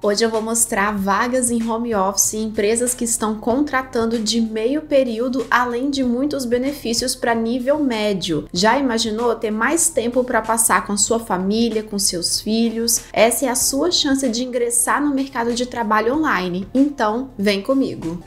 Hoje eu vou mostrar vagas em home office e empresas que estão contratando de meio período, além de muitos benefícios para nível médio. Já imaginou ter mais tempo para passar com sua família, com seus filhos? Essa é a sua chance de ingressar no mercado de trabalho online. Então, vem comigo.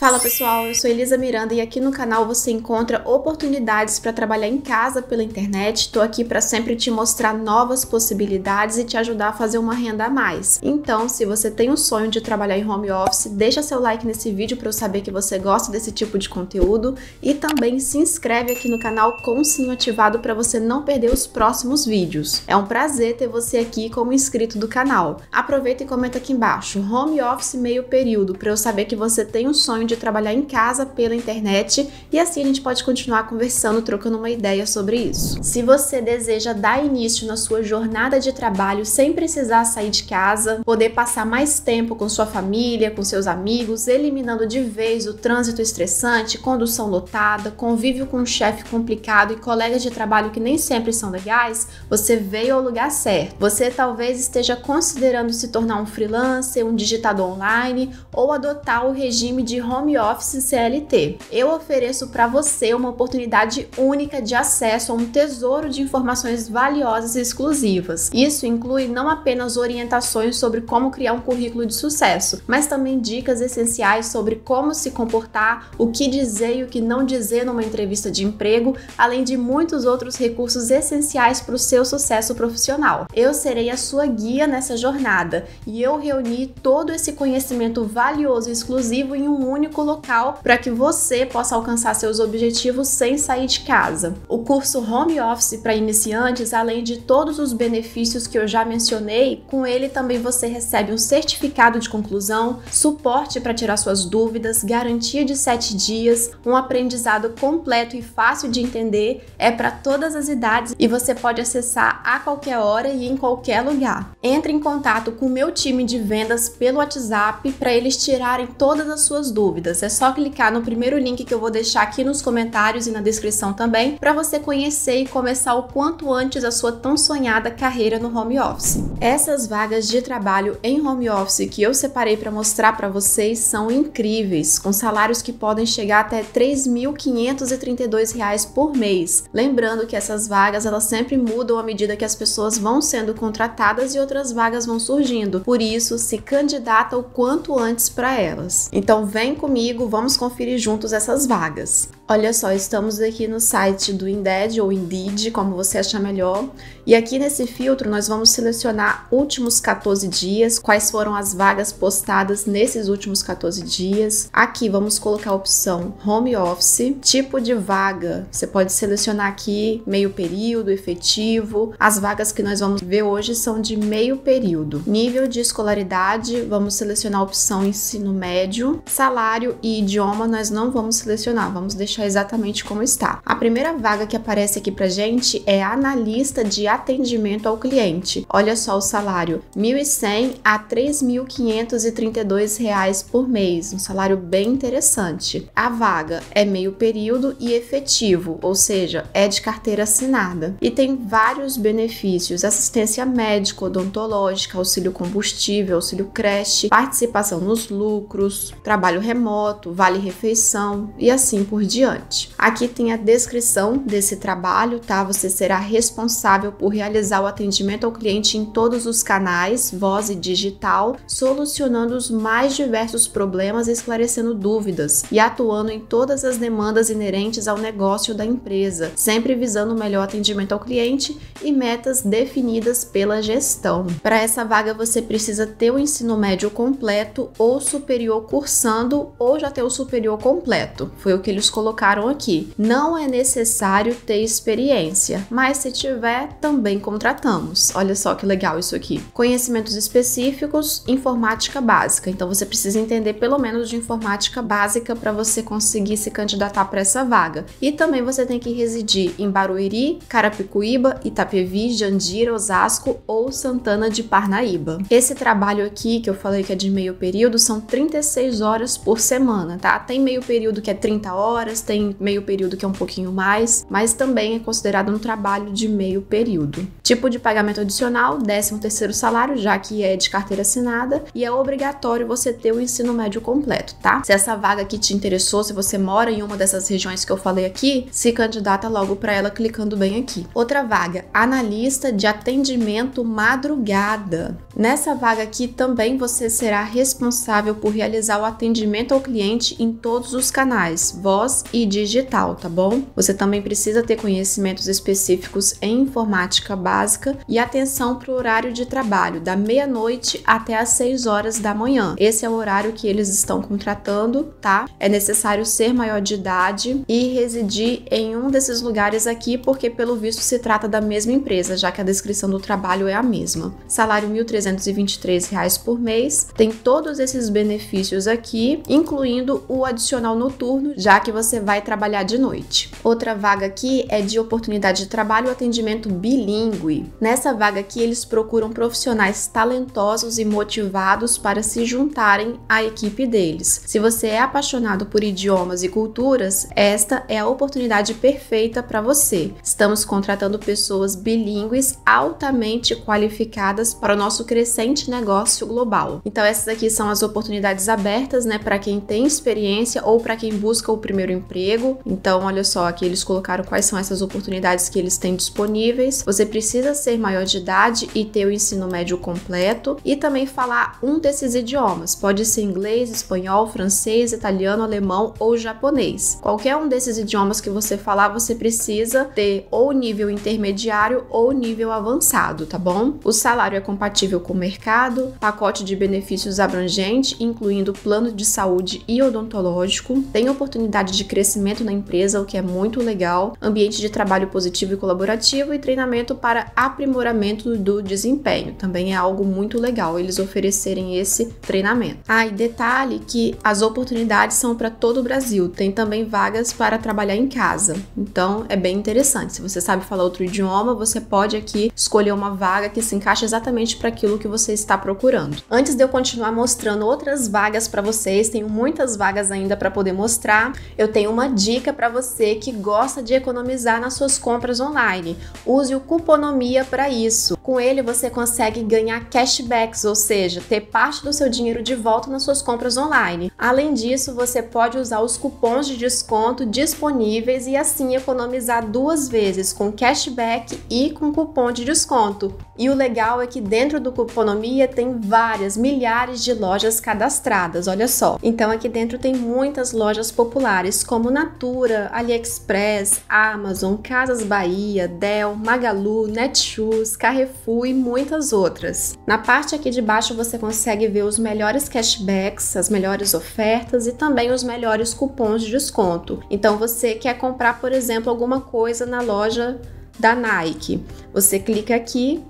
Fala pessoal, eu sou Elisa Miranda e aqui no canal você encontra oportunidades para trabalhar em casa pela internet. Estou aqui para sempre te mostrar novas possibilidades e te ajudar a fazer uma renda a mais. Então, se você tem o um sonho de trabalhar em home office, deixa seu like nesse vídeo para eu saber que você gosta desse tipo de conteúdo e também se inscreve aqui no canal com o sininho ativado para você não perder os próximos vídeos. É um prazer ter você aqui como inscrito do canal. Aproveita e comenta aqui embaixo, home office meio período, para eu saber que você tem o um sonho de trabalhar em casa pela internet e assim a gente pode continuar conversando, trocando uma ideia sobre isso. Se você deseja dar início na sua jornada de trabalho sem precisar sair de casa, poder passar mais tempo com sua família, com seus amigos, eliminando de vez o trânsito estressante, condução lotada, convívio com um chefe complicado e colegas de trabalho que nem sempre são legais, você veio ao lugar certo. Você talvez esteja considerando se tornar um freelancer, um digitador online ou adotar o regime de home home office CLT. Eu ofereço para você uma oportunidade única de acesso a um tesouro de informações valiosas e exclusivas. Isso inclui não apenas orientações sobre como criar um currículo de sucesso, mas também dicas essenciais sobre como se comportar, o que dizer e o que não dizer numa entrevista de emprego, além de muitos outros recursos essenciais para o seu sucesso profissional. Eu serei a sua guia nessa jornada e eu reuni todo esse conhecimento valioso e exclusivo em um único único local para que você possa alcançar seus objetivos sem sair de casa. O curso Home Office para iniciantes, além de todos os benefícios que eu já mencionei, com ele também você recebe um certificado de conclusão, suporte para tirar suas dúvidas, garantia de 7 dias, um aprendizado completo e fácil de entender, é para todas as idades e você pode acessar a qualquer hora e em qualquer lugar. Entre em contato com o meu time de vendas pelo WhatsApp para eles tirarem todas as suas dúvidas dúvidas, é só clicar no primeiro link que eu vou deixar aqui nos comentários e na descrição também, para você conhecer e começar o quanto antes a sua tão sonhada carreira no home office. Essas vagas de trabalho em home office que eu separei para mostrar para vocês são incríveis, com salários que podem chegar até R$ 3.532 por mês. Lembrando que essas vagas elas sempre mudam à medida que as pessoas vão sendo contratadas e outras vagas vão surgindo. Por isso, se candidata o quanto antes para elas. Então vem comigo comigo, vamos conferir juntos essas vagas. Olha só, estamos aqui no site do Indeed ou Indeed, como você achar melhor. E aqui nesse filtro nós vamos selecionar últimos 14 dias, quais foram as vagas postadas nesses últimos 14 dias. Aqui vamos colocar a opção Home Office, tipo de vaga. Você pode selecionar aqui meio período, efetivo. As vagas que nós vamos ver hoje são de meio período. Nível de escolaridade, vamos selecionar a opção ensino médio. Salário e idioma nós não vamos selecionar, vamos deixar deixar exatamente como está. A primeira vaga que aparece aqui pra gente é analista de atendimento ao cliente. Olha só o salário, R$ 1.100 a R$ 3.532 por mês, um salário bem interessante. A vaga é meio período e efetivo, ou seja, é de carteira assinada e tem vários benefícios: assistência médica, odontológica, auxílio combustível, auxílio creche, participação nos lucros, trabalho remoto, vale refeição e assim por diante diante. Aqui tem a descrição desse trabalho, tá? Você será responsável por realizar o atendimento ao cliente em todos os canais, voz e digital, solucionando os mais diversos problemas esclarecendo dúvidas e atuando em todas as demandas inerentes ao negócio da empresa, sempre visando o melhor atendimento ao cliente e metas definidas pela gestão. Para essa vaga você precisa ter o ensino médio completo ou superior cursando ou já ter o superior completo. Foi o que eles colocaram colocaram aqui. Não é necessário ter experiência, mas se tiver, também contratamos. Olha só que legal isso aqui. Conhecimentos específicos, informática básica. Então você precisa entender pelo menos de informática básica para você conseguir se candidatar para essa vaga. E também você tem que residir em Barueri, Carapicuíba, Itapevi, Jandira, Osasco ou Santana de Parnaíba. Esse trabalho aqui que eu falei que é de meio período são 36 horas por semana, tá? Tem meio período que é 30 horas, tem meio período que é um pouquinho mais, mas também é considerado um trabalho de meio período. Tipo de pagamento adicional, 13º salário, já que é de carteira assinada, e é obrigatório você ter o ensino médio completo, tá? Se essa vaga aqui te interessou, se você mora em uma dessas regiões que eu falei aqui, se candidata logo para ela clicando bem aqui. Outra vaga, analista de atendimento madrugada. Nessa vaga aqui também você será responsável por realizar o atendimento ao cliente em todos os canais, voz e e digital, tá bom? Você também precisa ter conhecimentos específicos em informática básica e atenção para o horário de trabalho, da meia-noite até às 6 horas da manhã. Esse é o horário que eles estão contratando, tá? É necessário ser maior de idade e residir em um desses lugares aqui, porque pelo visto se trata da mesma empresa, já que a descrição do trabalho é a mesma. Salário R$ 1.323 por mês, tem todos esses benefícios aqui, incluindo o adicional noturno, já que você você vai trabalhar de noite. Outra vaga aqui é de oportunidade de trabalho atendimento bilíngue. Nessa vaga aqui, eles procuram profissionais talentosos e motivados para se juntarem à equipe deles. Se você é apaixonado por idiomas e culturas, esta é a oportunidade perfeita para você. Estamos contratando pessoas bilíngues altamente qualificadas para o nosso crescente negócio global. Então essas aqui são as oportunidades abertas, né, para quem tem experiência ou para quem busca o primeiro emprego emprego. Então, olha só, aqui eles colocaram quais são essas oportunidades que eles têm disponíveis. Você precisa ser maior de idade e ter o ensino médio completo e também falar um desses idiomas. Pode ser inglês, espanhol, francês, italiano, alemão ou japonês. Qualquer um desses idiomas que você falar, você precisa ter ou nível intermediário ou nível avançado, tá bom? O salário é compatível com o mercado, pacote de benefícios abrangente, incluindo plano de saúde e odontológico, tem oportunidade de crescimento crescimento na empresa, o que é muito legal, ambiente de trabalho positivo e colaborativo e treinamento para aprimoramento do desempenho. Também é algo muito legal eles oferecerem esse treinamento. Ah, e detalhe que as oportunidades são para todo o Brasil. Tem também vagas para trabalhar em casa. Então é bem interessante. Se você sabe falar outro idioma, você pode aqui escolher uma vaga que se encaixa exatamente para aquilo que você está procurando. Antes de eu continuar mostrando outras vagas para vocês, tenho muitas vagas ainda para poder mostrar. Eu tenho uma dica para você que gosta de economizar nas suas compras online. Use o Cuponomia para isso. Com ele você consegue ganhar cashbacks, ou seja, ter parte do seu dinheiro de volta nas suas compras online. Além disso, você pode usar os cupons de desconto disponíveis e assim economizar duas vezes com cashback e com cupom de desconto. E o legal é que dentro do Cuponomia tem várias milhares de lojas cadastradas, olha só. Então aqui dentro tem muitas lojas populares com como Natura, AliExpress, Amazon, Casas Bahia, Dell, Magalu, Netshoes, Carrefour e muitas outras. Na parte aqui de baixo você consegue ver os melhores cashbacks, as melhores ofertas e também os melhores cupons de desconto. Então você quer comprar, por exemplo, alguma coisa na loja da Nike. Você clica aqui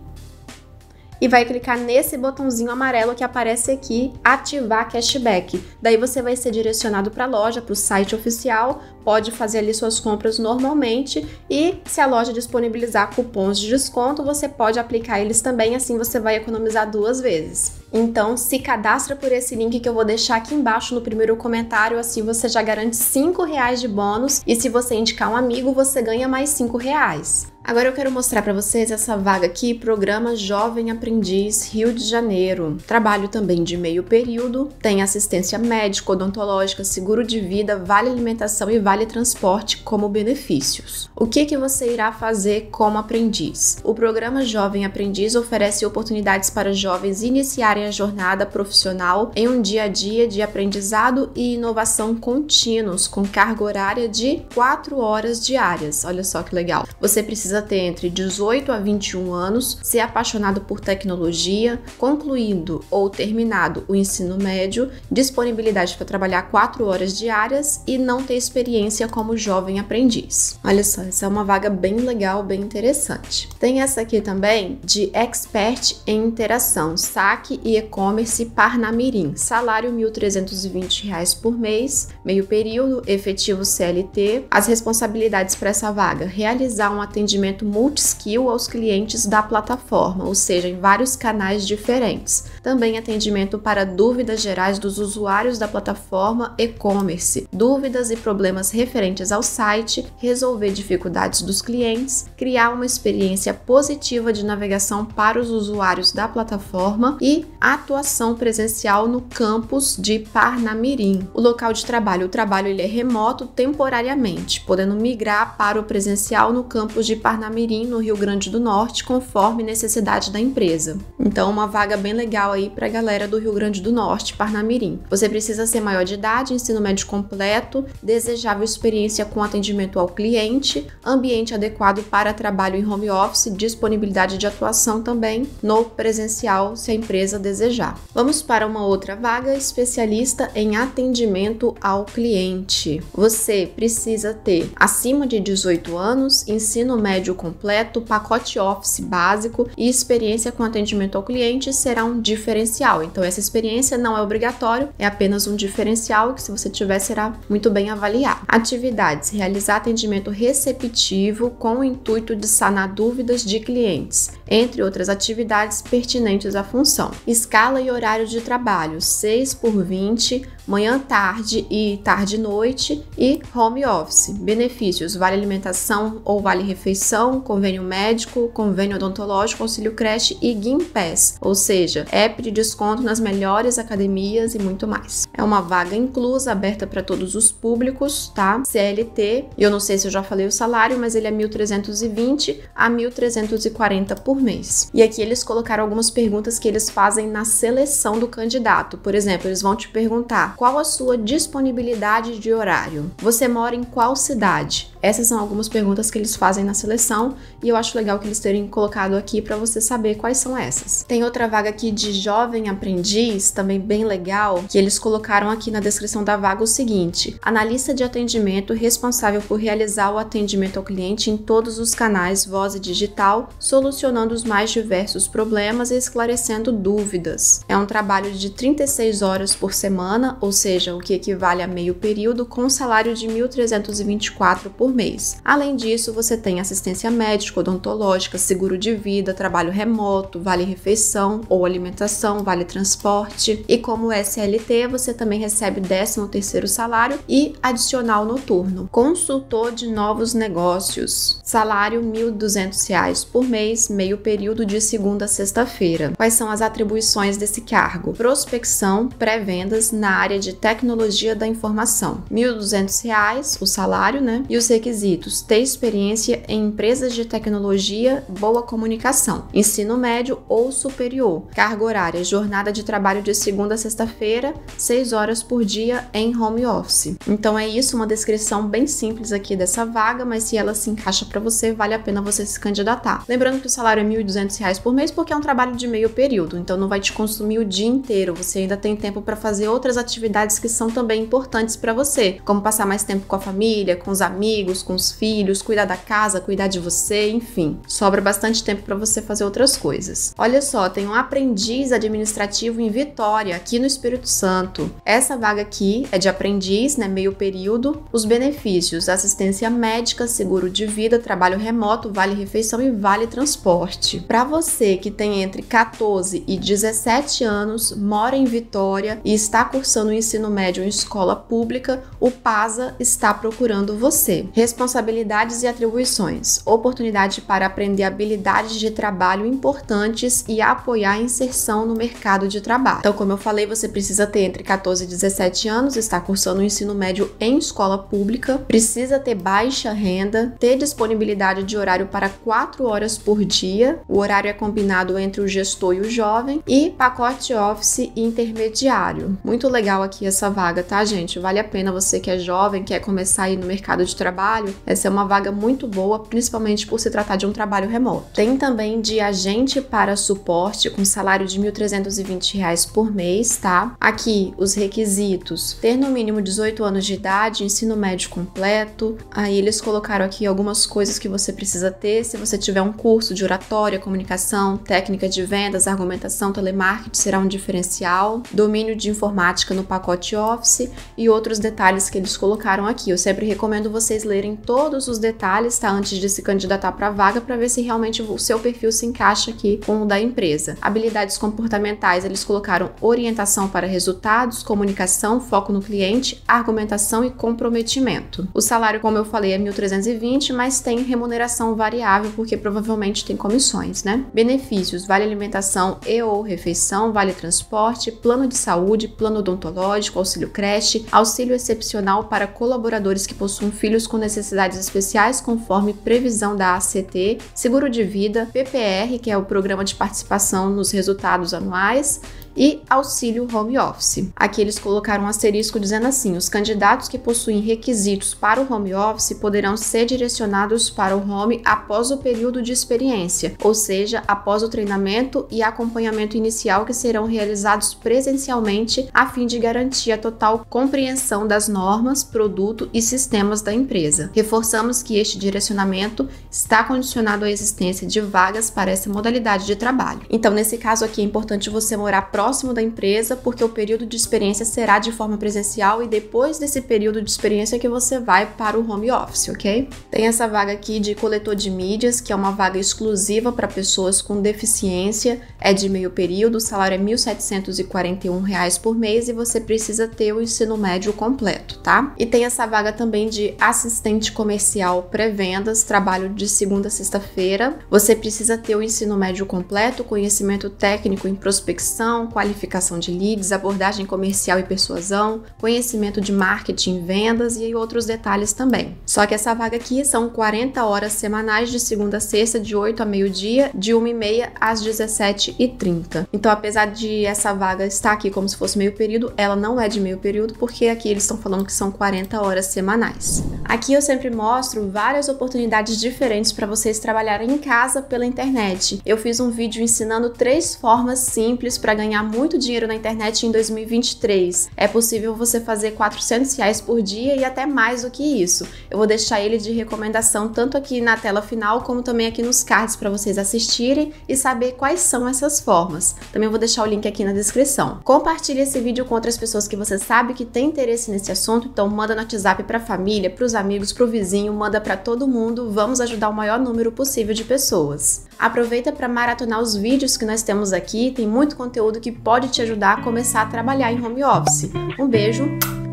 e vai clicar nesse botãozinho amarelo que aparece aqui, ativar cashback. Daí você vai ser direcionado para a loja, para o site oficial, pode fazer ali suas compras normalmente e se a loja disponibilizar cupons de desconto, você pode aplicar eles também, assim você vai economizar duas vezes. Então, se cadastra por esse link que eu vou deixar aqui embaixo no primeiro comentário, assim você já garante R$ reais de bônus e se você indicar um amigo, você ganha mais R$ reais. Agora eu quero mostrar para vocês essa vaga aqui, Programa Jovem Aprendiz Rio de Janeiro. Trabalho também de meio período, tem assistência médica, odontológica, seguro de vida, vale alimentação e vale transporte como benefícios. O que, que você irá fazer como aprendiz? O Programa Jovem Aprendiz oferece oportunidades para jovens iniciarem a jornada profissional em um dia a dia de aprendizado e inovação contínuos, com carga horária de 4 horas diárias. Olha só que legal. Você precisa precisa ter entre 18 a 21 anos, ser apaixonado por tecnologia, concluído ou terminado o ensino médio, disponibilidade para trabalhar 4 horas diárias e não ter experiência como jovem aprendiz. Olha só, essa é uma vaga bem legal, bem interessante. Tem essa aqui também de expert em interação, saque e e-commerce Parnamirim. Salário R$ 1.320 por mês, meio período, efetivo CLT. As responsabilidades para essa vaga: realizar um atendimento atendimento multi-skill aos clientes da plataforma, ou seja, em vários canais diferentes. Também atendimento para dúvidas gerais dos usuários da plataforma e-commerce, dúvidas e problemas referentes ao site, resolver dificuldades dos clientes, criar uma experiência positiva de navegação para os usuários da plataforma e atuação presencial no campus de Parnamirim. O local de trabalho, o trabalho ele é remoto temporariamente, podendo migrar para o presencial no campus de Parnamirim Parnamirim, no Rio Grande do Norte, conforme necessidade da empresa. Então, uma vaga bem legal aí para a galera do Rio Grande do Norte, Parnamirim. Você precisa ser maior de idade, ensino médio completo, desejável experiência com atendimento ao cliente, ambiente adequado para trabalho em home office, disponibilidade de atuação também no presencial, se a empresa desejar. Vamos para uma outra vaga, especialista em atendimento ao cliente. Você precisa ter acima de 18 anos, ensino médio médio completo, pacote Office básico e experiência com atendimento ao cliente será um diferencial. Então, essa experiência não é obrigatório, é apenas um diferencial que, se você tiver, será muito bem avaliado. Atividades: realizar atendimento receptivo com o intuito de sanar dúvidas de clientes, entre outras atividades pertinentes à função. Escala e horário de trabalho: 6 por 20 manhã, tarde e tarde e noite e home office. Benefícios: vale alimentação ou vale refeição, convênio médico, convênio odontológico, auxílio creche e Gimpass, ou seja, app de desconto nas melhores academias e muito mais. É uma vaga inclusa, aberta para todos os públicos, tá? CLT, eu não sei se eu já falei o salário, mas ele é 1.320 a 1.340 por mês. E aqui eles colocaram algumas perguntas que eles fazem na seleção do candidato. Por exemplo, eles vão te perguntar qual a sua disponibilidade de horário? Você mora em qual cidade? Essas são algumas perguntas que eles fazem na seleção e eu acho legal que eles terem colocado aqui para você saber quais são essas. Tem outra vaga aqui de jovem aprendiz, também bem legal, que eles colocaram aqui na descrição da vaga o seguinte: analista de atendimento responsável por realizar o atendimento ao cliente em todos os canais voz e digital, solucionando os mais diversos problemas e esclarecendo dúvidas. É um trabalho de 36 horas por semana, ou ou seja, o que equivale a meio período com salário de 1.324 por mês. Além disso, você tem assistência médica, odontológica, seguro de vida, trabalho remoto, vale refeição ou alimentação, vale transporte. E como SLT, você também recebe 13º salário e adicional noturno. Consultor de novos negócios. Salário R$ 1.200 por mês, meio período de segunda a sexta-feira. Quais são as atribuições desse cargo? Prospecção, pré-vendas na área área de tecnologia da informação. R$ 1.200 o salário, né? E os requisitos: ter experiência em empresas de tecnologia, boa comunicação, ensino médio ou superior, carga horária, jornada de trabalho de segunda a sexta-feira, 6 horas por dia em home office. Então é isso, uma descrição bem simples aqui dessa vaga, mas se ela se encaixa para você, vale a pena você se candidatar. Lembrando que o salário é R$ 1.200 por mês porque é um trabalho de meio período, então não vai te consumir o dia inteiro, você ainda tem tempo para fazer outras atividades atividades que são também importantes para você, como passar mais tempo com a família, com os amigos, com os filhos, cuidar da casa, cuidar de você, enfim. Sobra bastante tempo para você fazer outras coisas. Olha só, tem um aprendiz administrativo em Vitória, aqui no Espírito Santo. Essa vaga aqui é de aprendiz, né, meio período. Os benefícios: assistência médica, seguro de vida, trabalho remoto, vale refeição e vale transporte. Para você que tem entre 14 e 17 anos, mora em Vitória e está cursando no ensino médio em escola pública, o PASA está procurando você. Responsabilidades e atribuições. Oportunidade para aprender habilidades de trabalho importantes e apoiar a inserção no mercado de trabalho. Então, como eu falei, você precisa ter entre 14 e 17 anos, está cursando o ensino médio em escola pública, precisa ter baixa renda, ter disponibilidade de horário para 4 horas por dia. O horário é combinado entre o gestor e o jovem e pacote office intermediário. Muito legal especial aqui essa vaga, tá, gente? Vale a pena você que é jovem, quer começar aí no mercado de trabalho. Essa é uma vaga muito boa, principalmente por se tratar de um trabalho remoto. Tem também de agente para suporte com salário de R$ 1.320 por mês, tá? Aqui os requisitos: ter no mínimo 18 anos de idade, ensino médio completo. Aí eles colocaram aqui algumas coisas que você precisa ter se você tiver um curso de oratória, comunicação, técnica de vendas, argumentação, telemarketing será um diferencial. Domínio de informática no pacote Office e outros detalhes que eles colocaram aqui. Eu sempre recomendo vocês lerem todos os detalhes, tá? Antes de se candidatar para a vaga, para ver se realmente o seu perfil se encaixa aqui com o da empresa. Habilidades comportamentais, eles colocaram orientação para resultados, comunicação, foco no cliente, argumentação e comprometimento. O salário, como eu falei, é 1.320, mas tem remuneração variável, porque provavelmente tem comissões, né? Benefícios, vale alimentação e ou refeição, vale transporte, plano de saúde, plano odontológico, pedagógico, auxílio creche, auxílio excepcional para colaboradores que possuam filhos com necessidades especiais conforme previsão da ACT, seguro de vida, PPR, que é o programa de participação nos resultados anuais, e auxílio home office. Aqui eles colocaram um asterisco dizendo assim: os candidatos que possuem requisitos para o home office poderão ser direcionados para o home após o período de experiência, ou seja, após o treinamento e acompanhamento inicial que serão realizados presencialmente a fim de garantir a total compreensão das normas, produto e sistemas da empresa. Reforçamos que este direcionamento está condicionado à existência de vagas para essa modalidade de trabalho. Então, nesse caso aqui é importante você morar próximo próximo da empresa, porque o período de experiência será de forma presencial e depois desse período de experiência que você vai para o home office, ok? Tem essa vaga aqui de coletor de mídias, que é uma vaga exclusiva para pessoas com deficiência, é de meio período, o salário é R$ 1.741 reais por mês e você precisa ter o ensino médio completo, tá? E tem essa vaga também de assistente comercial pré-vendas, trabalho de segunda a sexta-feira. Você precisa ter o ensino médio completo, conhecimento técnico em prospecção, qualificação de leads, abordagem comercial e persuasão, conhecimento de marketing, vendas e outros detalhes também. Só que essa vaga aqui são 40 horas semanais de segunda a sexta, de 8 a meio-dia, de 1 e meia às 17h30. Então, apesar de essa vaga estar aqui como se fosse meio período, ela não é de meio período, porque aqui eles estão falando que são 40 horas semanais. Aqui eu sempre mostro várias oportunidades diferentes para vocês trabalharem em casa pela internet. Eu fiz um vídeo ensinando três formas simples para ganhar muito dinheiro na internet em 2023. É possível você fazer 400 reais por dia e até mais do que isso. Eu vou deixar ele de recomendação tanto aqui na tela final como também aqui nos cards para vocês assistirem e saber quais são essas formas. Também vou deixar o link aqui na descrição. Compartilhe esse vídeo com outras pessoas que você sabe que tem interesse nesse assunto, então manda no WhatsApp para a família, para os amigos, pro vizinho, manda para todo mundo, vamos ajudar o maior número possível de pessoas. Aproveita para maratonar os vídeos que nós temos aqui, tem muito conteúdo que pode te ajudar a começar a trabalhar em home office. Um beijo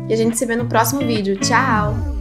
e a gente se vê no próximo vídeo. Tchau!